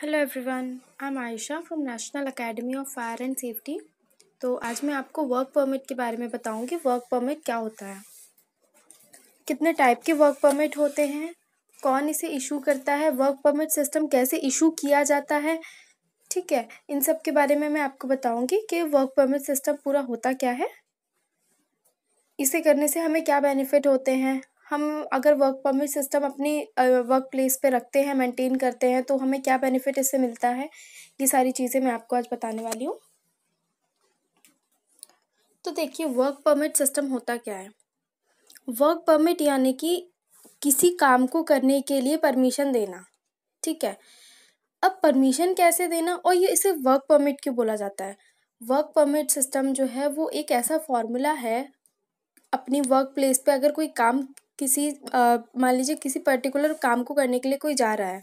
hello everyone I am Ayesha from National Academy of Fire and Safety तो आज मैं आपको वर्क परमिट के बारे में बताऊंगी वर्क परमिट क्या होता है कितने टाइप के वर्क परमिट होते हैं कौन इसे इशू करता है वर्क परमिट सिस्टम कैसे इशू किया जाता है ठीक है इन सब के बारे में मैं आपको बताऊंगी कि वर्क परमिट सिस्टम पूरा होता क्या है इसे करने से हमें क्या बेनिफिट होते हैं हम अगर वर्क परमिट सिस्टम अपनी वर्क प्लेस पे रखते हैं मेंटेन करते हैं तो हमें क्या बेनिफिट इससे मिलता है ये सारी चीज़ें मैं आपको आज बताने वाली हूँ तो देखिए वर्क परमिट सिस्टम होता क्या है वर्क परमिट यानी कि किसी काम को करने के लिए परमिशन देना ठीक है अब परमिशन कैसे देना और ये इसे वर्क परमिट क्यों बोला जाता है वर्क परमिट सिस्टम जो है वो एक ऐसा फॉर्मूला है अपनी वर्क प्लेस पे अगर कोई काम किसी मान लीजिए किसी पर्टिकुलर काम को करने के लिए कोई जा रहा है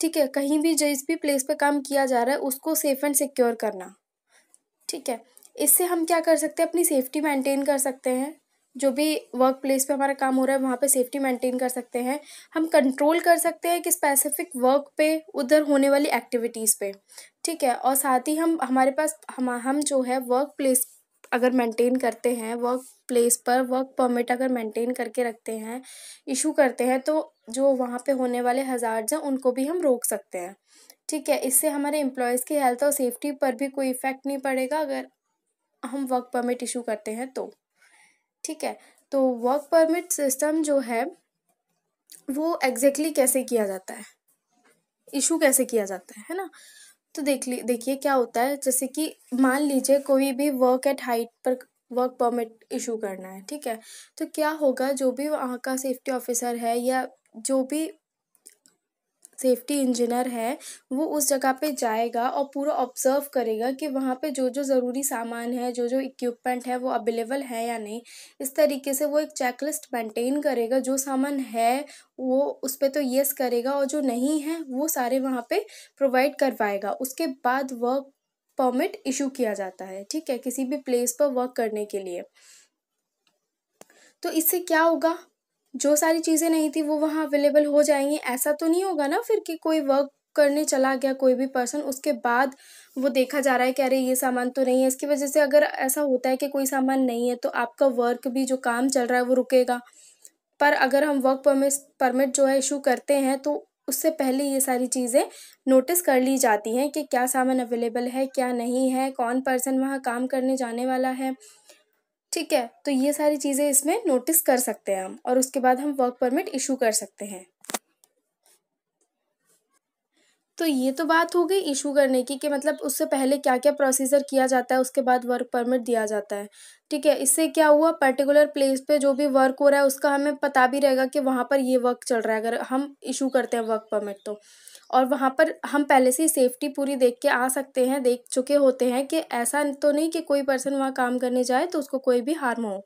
ठीक है कहीं भी जिस भी प्लेस पे काम किया जा रहा है उसको सेफ़ एंड सिक्योर करना ठीक है इससे हम क्या कर सकते हैं अपनी सेफ्टी मेंटेन कर सकते हैं जो भी वर्क प्लेस पे हमारा काम हो रहा है वहाँ पे सेफ्टी मेंटेन कर सकते हैं हम कंट्रोल कर सकते हैं कि स्पेसिफिक वर्क पे उधर होने वाली एक्टिविटीज़ पे ठीक है और साथ ही हम हमारे पास हम हम जो है वर्क प्लेस अगर मेंटेन करते हैं वर्क प्लेस पर वर्क परमिट अगर मेंटेन करके रखते हैं इशू करते हैं तो जो वहाँ पे होने वाले हज़ार्ड्स हैं उनको भी हम रोक सकते हैं ठीक है इससे हमारे एम्प्लॉयज़ की हेल्थ और सेफ्टी पर भी कोई इफ़ेक्ट नहीं पड़ेगा अगर हम वर्क परमिट इशू करते हैं तो ठीक है तो वर्क परमिट सिस्टम जो है वो एग्जैक्टली exactly कैसे किया जाता है इशू कैसे किया जाता है है ना तो देख ली देखिए क्या होता है जैसे कि मान लीजिए कोई भी वर्क एट हाइट पर वर्क परमिट इशू करना है ठीक है तो क्या होगा जो भी वहाँ का सेफ्टी ऑफिसर है या जो भी सेफ्टी इंजीनियर है वो उस जगह पे जाएगा और पूरा ऑब्जर्व करेगा कि वहाँ पे जो जो ज़रूरी सामान है जो जो इक्विपमेंट है वो अवेलेबल है या नहीं इस तरीके से वो एक चेकलिस्ट मेंटेन करेगा जो सामान है वो उस पर तो येस करेगा और जो नहीं है वो सारे वहाँ पे प्रोवाइड करवाएगा उसके बाद वर्क परमिट इशू किया जाता है ठीक है किसी भी प्लेस पर वर्क करने के लिए तो इससे क्या होगा जो सारी चीज़ें नहीं थी वो वहाँ अवेलेबल हो जाएंगी ऐसा तो नहीं होगा ना फिर कि कोई वर्क करने चला गया कोई भी पर्सन उसके बाद वो देखा जा रहा है कि अरे ये सामान तो नहीं है इसकी वजह से अगर ऐसा होता है कि कोई सामान नहीं है तो आपका वर्क भी जो काम चल रहा है वो रुकेगा पर अगर हम वर्क परमिट परमिट जो है इशू करते हैं तो उससे पहले ये सारी चीज़ें नोटिस कर ली जाती हैं कि क्या सामान अवेलेबल है क्या नहीं है कौन पर्सन वहाँ काम करने जाने वाला है ठीक है तो ये सारी चीज़ें इसमें नोटिस कर सकते हैं हम और उसके बाद हम वर्क परमिट इशू कर सकते हैं तो ये तो बात हो गई इशू करने की कि मतलब उससे पहले क्या क्या प्रोसीजर किया जाता है उसके बाद वर्क परमिट दिया जाता है ठीक है इससे क्या हुआ पर्टिकुलर प्लेस पे जो भी वर्क हो रहा है उसका हमें पता भी रहेगा कि वहाँ पर ये वर्क चल रहा है अगर हम इशू करते हैं वर्क परमिट तो और वहाँ पर हम पहले से ही सेफ्टी पूरी देख के आ सकते हैं देख चुके होते हैं कि ऐसा तो नहीं कि कोई पर्सन वहाँ काम करने जाए तो उसको कोई भी हार्म हो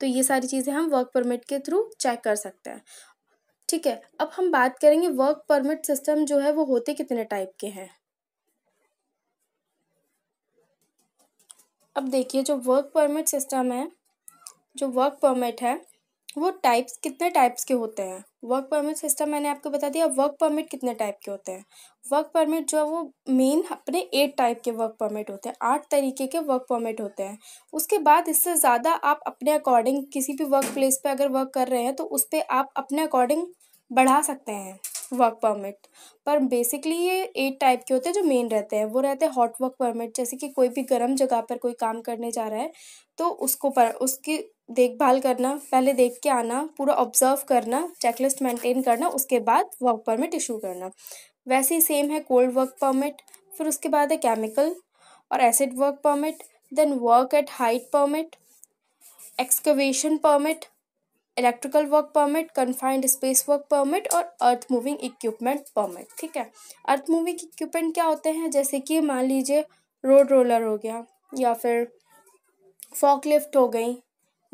तो ये सारी चीज़ें हम वर्क परमिट के थ्रू चेक कर सकते हैं ठीक है अब हम बात करेंगे वर्क परमिट सिस्टम जो है वो होते कितने टाइप के हैं अब देखिए जो वर्क परमिट सिस्टम है जो वर्क परमिट है वो टाइप्स कितने टाइप्स के होते हैं वर्क परमिट सिस्टम मैंने आपको बता दिया वर्क परमिट कितने टाइप के होते हैं वर्क परमिट जो है वो मेन अपने एट टाइप के वर्क परमिट होते हैं आठ तरीके के वर्क परमिट होते हैं उसके बाद इससे ज़्यादा आप अपने अकॉर्डिंग किसी भी वर्क प्लेस पर अगर वर्क कर रहे हैं तो उस पर आप अपने अकॉर्डिंग बढ़ा सकते हैं वर्क परमिट पर बेसिकली ये एट टाइप के होते हैं जो मेन रहते हैं वो रहते हैं हॉट वर्क परमिट जैसे कि कोई भी गर्म जगह पर कोई काम करने जा रहा है तो उसको पर उसकी देखभाल करना पहले देख के आना पूरा ऑब्जर्व करना चेकलिस्ट मेंटेन करना उसके बाद वर्क परमिट इशू करना वैसे ही सेम है कोल्ड वर्क परमिट फिर उसके बाद है केमिकल और acid work permit then work at height permit excavation permit electrical work permit confined space work permit और अर्थ मूविंग इक्विपमेंट परमिट ठीक है अर्थ मूविंग इक्विपमेंट क्या होते हैं जैसे कि मान लीजिए रोड रोलर हो गया या फिर फॉकलिफ्ट हो गई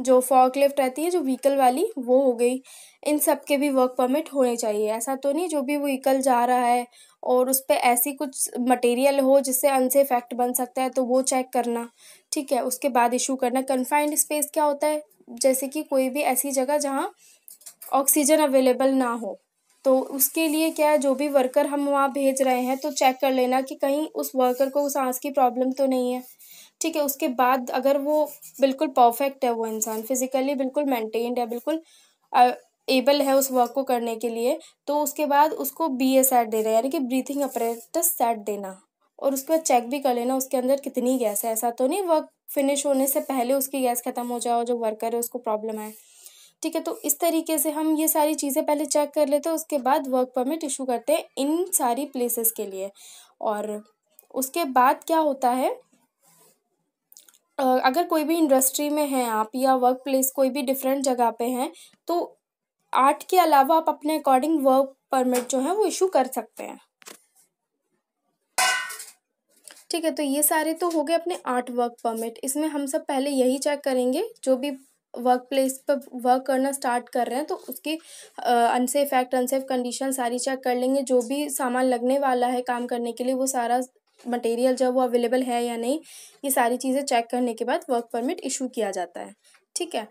जो फॉक लिफ्ट रहती है जो व्हीकल वाली वो हो गई इन सब के भी वर्क परमिट होने चाहिए ऐसा तो नहीं जो भी व्हीकल जा रहा है और उस पर ऐसी कुछ मटेरियल हो जिससे अनसे इफेक्ट बन सकता है तो वो चेक करना ठीक है उसके बाद इशू करना कन्फाइंड स्पेस क्या होता है जैसे कि कोई भी ऐसी जगह जहाँ ऑक्सीजन अवेलेबल ना हो तो उसके लिए क्या है जो भी वर्कर हम वहाँ भेज रहे हैं तो चेक कर लेना कि कहीं उस वर्कर को सांस की प्रॉब्लम तो नहीं है ठीक है उसके बाद अगर वो बिल्कुल परफेक्ट है वो इंसान फिज़िकली बिल्कुल मेंटेन्ड है बिल्कुल एबल है उस वर्क को करने के लिए तो उसके बाद उसको बी ए सेट दे रहे यानी कि ब्रीथिंग अपरेटस सेट देना और उसके बाद चेक भी कर लेना उसके अंदर कितनी गैस है ऐसा तो नहीं वर्क फिनिश होने से पहले उसकी गैस ख़त्म हो और जो वर्कर है उसको प्रॉब्लम है ठीक है तो इस तरीके से हम ये सारी चीज़ें पहले चेक कर लेते हैं उसके बाद वर्क परमिट इशू करते हैं इन सारी प्लेसेस के लिए और उसके बाद क्या होता है अगर कोई भी इंडस्ट्री में हैं आप या वर्क प्लेस कोई भी डिफरेंट जगह पे हैं तो आर्ट के अलावा आप अपने अकॉर्डिंग वर्क परमिट जो है वो इशू कर सकते हैं ठीक है तो ये सारे तो हो गए अपने आर्ट वर्क परमिट इसमें हम सब पहले यही चेक करेंगे जो भी वर्क प्लेस पर वर्क करना स्टार्ट कर रहे हैं तो उसकी अनसेफ एक्ट अनसेफ कंडीशन सारी चेक कर लेंगे जो भी सामान लगने वाला है काम करने के लिए वो सारा मटेरियल जो वो अवेलेबल है या नहीं ये सारी चीज़ें चेक करने के बाद वर्क परमिट इशू किया जाता है ठीक है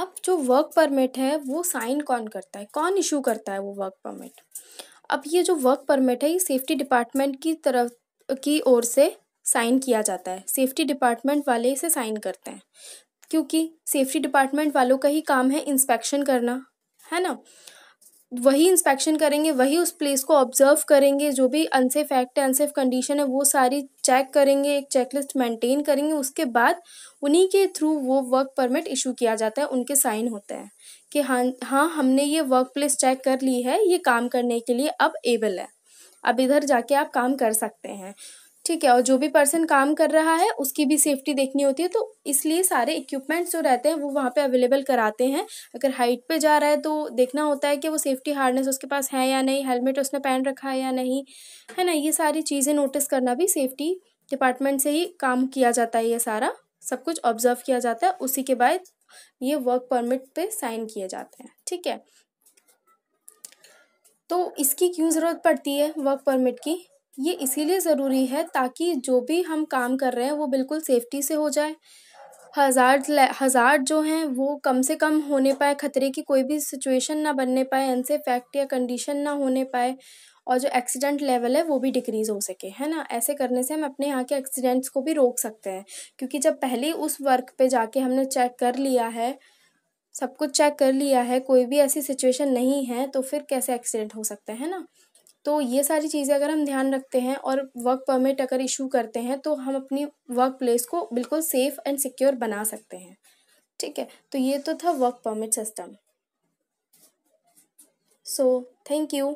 अब जो वर्क परमिट है वो साइन कौन करता है कौन इशू करता है वो वर्क परमिट अब ये जो वर्क परमिट है ये सेफ्टी डिपार्टमेंट की तरफ की ओर से साइन किया जाता है सेफ्टी डिपार्टमेंट वाले इसे साइन करते हैं क्योंकि सेफ्टी डिपार्टमेंट वालों का ही काम है इंस्पेक्शन करना है ना वही इंस्पेक्शन करेंगे वही उस प्लेस को ऑब्जर्व करेंगे जो भी अनसेफ एक्ट है अनसेफ कंडीशन है वो सारी चेक करेंगे एक चेकलिस्ट मेंटेन करेंगे उसके बाद उन्हीं के थ्रू वो वर्क परमिट इशू किया जाता है उनके साइन होते हैं कि हाँ हाँ हमने ये वर्क प्लेस चेक कर ली है ये काम करने के लिए अब एबल है अब इधर जाके आप काम कर सकते हैं ठीक है और जो भी पर्सन काम कर रहा है उसकी भी सेफ्टी देखनी होती है तो इसलिए सारे इक्विपमेंट्स जो रहते हैं वो वहाँ पे अवेलेबल कराते हैं अगर हाइट पे जा रहा है तो देखना होता है कि वो सेफ्टी हार्डनेस उसके पास है या नहीं हेलमेट उसने पहन रखा है या नहीं है ना ये सारी चीज़ें नोटिस करना भी सेफ्टी डिपार्टमेंट से ही काम किया जाता है ये सारा सब कुछ ऑब्जर्व किया जाता है उसी के बाद ये वर्क परमिट पर साइन किए जाते हैं ठीक है तो इसकी क्यों ज़रूरत पड़ती है वर्क परमिट की ये इसीलिए ज़रूरी है ताकि जो भी हम काम कर रहे हैं वो बिल्कुल सेफ्टी से हो जाए हज़ार हज़ार जो हैं वो कम से कम होने पाए ख़तरे की कोई भी सिचुएशन ना बनने पाए अनसे फैक्ट या कंडीशन ना होने पाए और जो एक्सीडेंट लेवल है वो भी डिक्रीज़ हो सके है ना ऐसे करने से हम अपने यहाँ के एक्सीडेंट्स को भी रोक सकते हैं क्योंकि जब पहले उस वर्क पे जाके हमने चेक कर लिया है सब कुछ चेक कर लिया है कोई भी ऐसी सिचुएशन नहीं है तो फिर कैसे एक्सीडेंट हो सकते हैं ना तो ये सारी चीज़ें अगर हम ध्यान रखते हैं और वर्क परमिट अगर इशू करते हैं तो हम अपनी वर्क प्लेस को बिल्कुल सेफ़ एंड सिक्योर बना सकते हैं ठीक है तो ये तो था work permit system so thank you